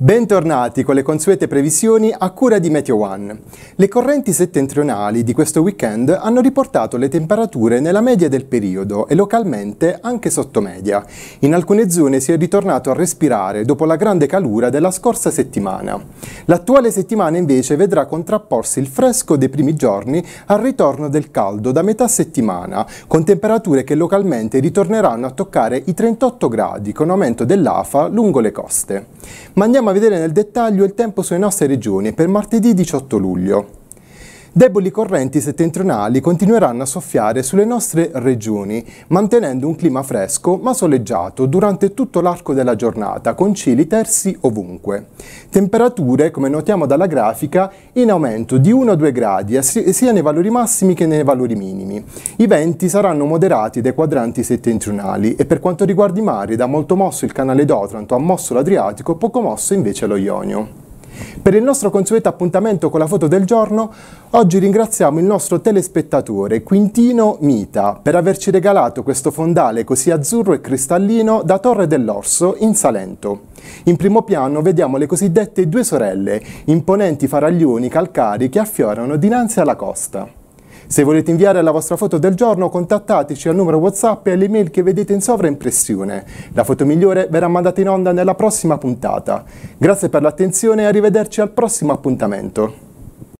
Bentornati con le consuete previsioni a cura di Meteo One. Le correnti settentrionali di questo weekend hanno riportato le temperature nella media del periodo e localmente anche sotto media. In alcune zone si è ritornato a respirare dopo la grande calura della scorsa settimana. L'attuale settimana invece vedrà contrapporsi il fresco dei primi giorni al ritorno del caldo da metà settimana, con temperature che localmente ritorneranno a toccare i 38 gradi con aumento dell'afa lungo le coste. Ma andiamo andiamo a vedere nel dettaglio il tempo sulle nostre regioni per martedì 18 luglio. Deboli correnti settentrionali continueranno a soffiare sulle nostre regioni, mantenendo un clima fresco ma soleggiato durante tutto l'arco della giornata, con cieli tersi ovunque. Temperature, come notiamo dalla grafica, in aumento di 1-2 gradi, sia nei valori massimi che nei valori minimi. I venti saranno moderati dai quadranti settentrionali e per quanto riguarda i mari, da molto mosso il canale d'Otranto a mosso l'Adriatico, poco mosso invece lo Ionio. Per il nostro consueto appuntamento con la foto del giorno, oggi ringraziamo il nostro telespettatore Quintino Mita per averci regalato questo fondale così azzurro e cristallino da Torre dell'Orso in Salento. In primo piano vediamo le cosiddette due sorelle, imponenti faraglioni calcari che affiorano dinanzi alla costa. Se volete inviare la vostra foto del giorno contattateci al numero WhatsApp e all'email che vedete in sovraimpressione. La foto migliore verrà mandata in onda nella prossima puntata. Grazie per l'attenzione e arrivederci al prossimo appuntamento.